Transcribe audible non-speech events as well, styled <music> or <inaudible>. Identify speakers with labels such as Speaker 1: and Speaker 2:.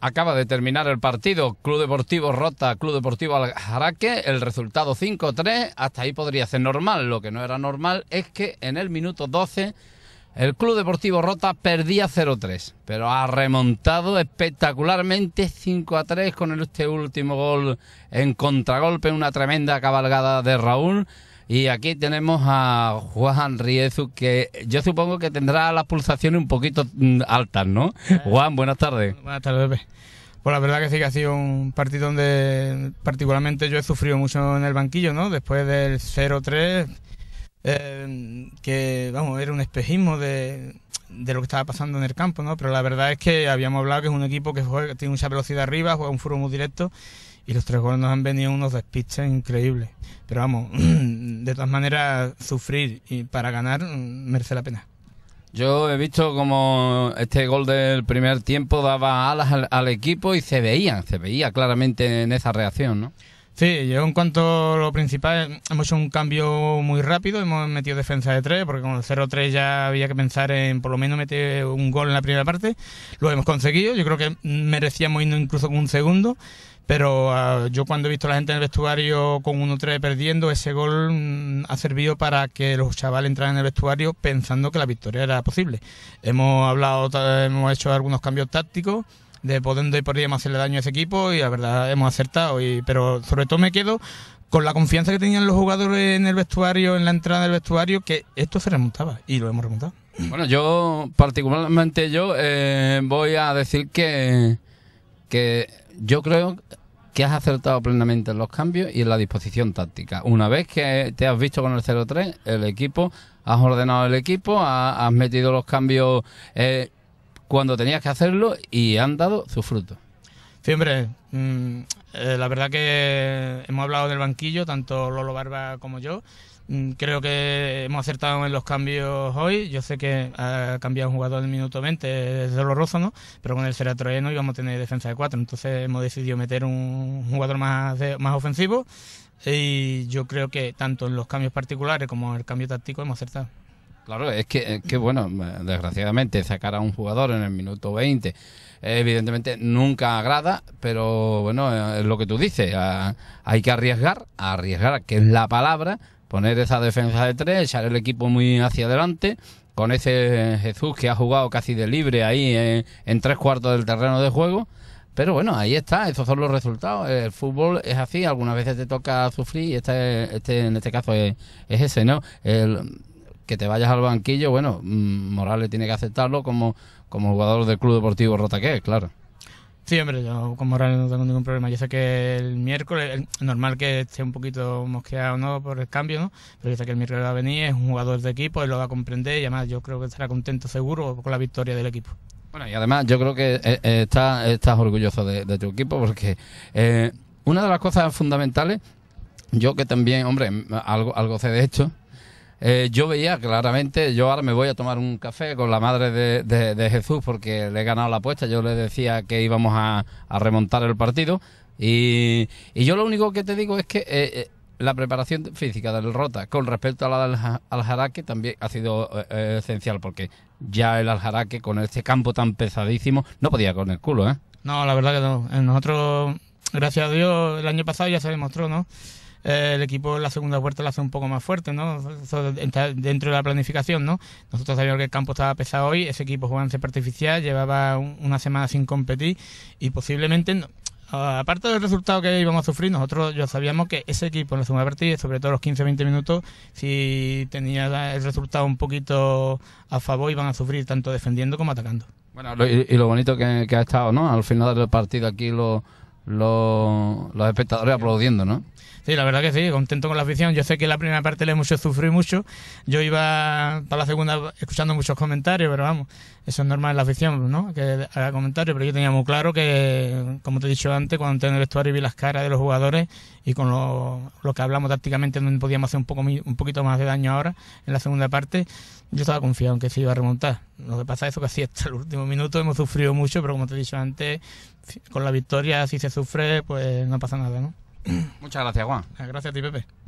Speaker 1: Acaba de terminar el partido. Club Deportivo Rota, Club Deportivo Aljaraque. El resultado 5-3. Hasta ahí podría ser normal. Lo que no era normal es que en el minuto 12 el Club Deportivo Rota perdía 0-3, pero ha remontado espectacularmente 5-3 con este último gol en contragolpe, una tremenda cabalgada de Raúl. Y aquí tenemos a Juan Riezu, que yo supongo que tendrá las pulsaciones un poquito mm, altas, ¿no? Eh. Juan, buenas tardes.
Speaker 2: Buenas tardes, Pepe. Pues la verdad que sí que ha sido un partido donde particularmente yo he sufrido mucho en el banquillo, ¿no? Después del 0-3 eh, que, vamos, era un espejismo de, de lo que estaba pasando en el campo, ¿no? Pero la verdad es que habíamos hablado que es un equipo que juega, tiene mucha velocidad arriba, juega un fútbol muy directo y los tres goles nos han venido unos despistes increíbles. Pero vamos, <clears throat> de todas maneras, sufrir y para ganar mm, merece la pena.
Speaker 1: Yo he visto como este gol del primer tiempo daba alas al, al equipo y se veía, se veía claramente en esa reacción, ¿no?
Speaker 2: Sí, yo en cuanto a lo principal, hemos hecho un cambio muy rápido, hemos metido defensa de tres, porque con el 0-3 ya había que pensar en por lo menos meter un gol en la primera parte, lo hemos conseguido, yo creo que merecíamos irnos incluso con un segundo, pero ah, yo cuando he visto a la gente en el vestuario con 1-3 perdiendo, ese gol mm, ha servido para que los chavales entraran en el vestuario pensando que la victoria era posible. Hemos hablado, hemos hecho algunos cambios tácticos, de por y hacerle daño a ese equipo y la verdad hemos acertado. Y, pero sobre todo me quedo con la confianza que tenían los jugadores en el vestuario, en la entrada del vestuario, que esto se remontaba y lo hemos remontado.
Speaker 1: Bueno, yo, particularmente yo, eh, voy a decir que, que yo creo que has acertado plenamente en los cambios y en la disposición táctica. Una vez que te has visto con el 0-3, el equipo, has ordenado el equipo, has, metido los cambios
Speaker 2: eh, cuando tenías que hacerlo
Speaker 1: y han dado su fruto.
Speaker 2: sí, hombre, mm, eh, la verdad que hemos hablado del banquillo, tanto Lolo Barba como yo. Mm, creo que hemos acertado en los cambios hoy. Yo sé que ha cambiado un jugador en el minuto 20, desde Doloroso, ¿no? Pero con el Ceratroeno íbamos a tener defensa de cuatro... Entonces hemos decidido meter un jugador más, más ofensivo. Y yo creo que tanto en los cambios particulares como en el cambio táctico hemos acertado.
Speaker 1: Claro, es que, que, bueno, eh, desgraciadamente sacar a un jugador en el minuto 20 eh, evidentemente nunca agrada, pero bueno, eh, es lo que tú dices, hay que arriesgar, arriesgar, que es la palabra, poner esa defensa de tres, echar el equipo muy hacia adelante, con ese Jesús que ha jugado casi de libre ahí en, tres cuartos del terreno de juego. Pero bueno, ahí está, esos son los resultados. El fútbol es así, algunas veces te toca sufrir y este, este en este caso es ese, ¿no? El, que te vayas al banquillo, bueno, mm, Morales tiene que aceptarlo como, como jugador del Club Deportivo Rotaque claro.
Speaker 2: Sí, hombre, yo con Morales no tengo ningún problema. Yo sé que el miércoles, normal que esté un poquito mosqueado no por el cambio, ¿no? Pero yo sé que el miércoles va a venir, es un jugador de equipo, él lo va a comprender y además yo creo que estará contento seguro con la victoria del equipo.
Speaker 1: Bueno, y además yo creo que eh, eh, estás orgulloso de, tu equipo porque eh, una de las cosas fundamentales, yo que también, hombre, algo, algo sé de hecho, eh, yo veía claramente, yo ahora me voy a tomar un café con la madre de, Jesús porque le he ganado la apuesta, yo le decía que íbamos a, a remontar el partido y, yo lo único que te digo es que... Eh, eh, la preparación física del Rota con respecto a la del Aljaraque también ha sido esencial porque ya el Aljaraque con este campo tan pesadísimo no podía con el culo, ¿eh?
Speaker 2: No, la verdad que no. Nosotros, gracias a Dios, el año pasado ya se demostró, ¿no? Eh, el equipo en la segunda vuelta lo hace un poco más fuerte, ¿no? dentro de la planificación, ¿no? Nosotros sabíamos que el campo estaba pesado hoy, ese equipo jugaba en ser artificial, llevaba una semana sin competir y posiblemente... aparte del resultado que íbamos a sufrir, nosotros ya sabíamos que ese equipo en la segunda partida, sobre todo los 15-20 minutos, si tenía el resultado un poquito a favor, iban a sufrir tanto defendiendo como atacando. Bueno, y,
Speaker 1: lo bonito que, ha estado, ¿no? Al final del partido aquí lo, los, los espectadores aplaudiendo, ¿no?
Speaker 2: Sí, la verdad que sí, contento con la afición. Yo sé que la primera parte le mucho sufrí mucho. Yo iba para la segunda escuchando muchos comentarios, pero vamos, eso es normal en la afición, ¿no? Que haga comentarios, pero yo tenía muy claro que, como te he dicho antes, cuando entré en el vestuario vi las caras de los jugadores y con lo, que hablamos tácticamente, donde podíamos hacer un, poco, un poquito más de daño ahora en la segunda parte, yo estaba confiado en que se iba a remontar. Lo que pasa es que así <laughs> hasta el último minuto hemos sufrido mucho, pero como te he dicho antes, con la victoria, sí se sufre, pues no pasa nada, ¿no?
Speaker 1: Muchas gracias, Juan. Gracias a ti, Pepe.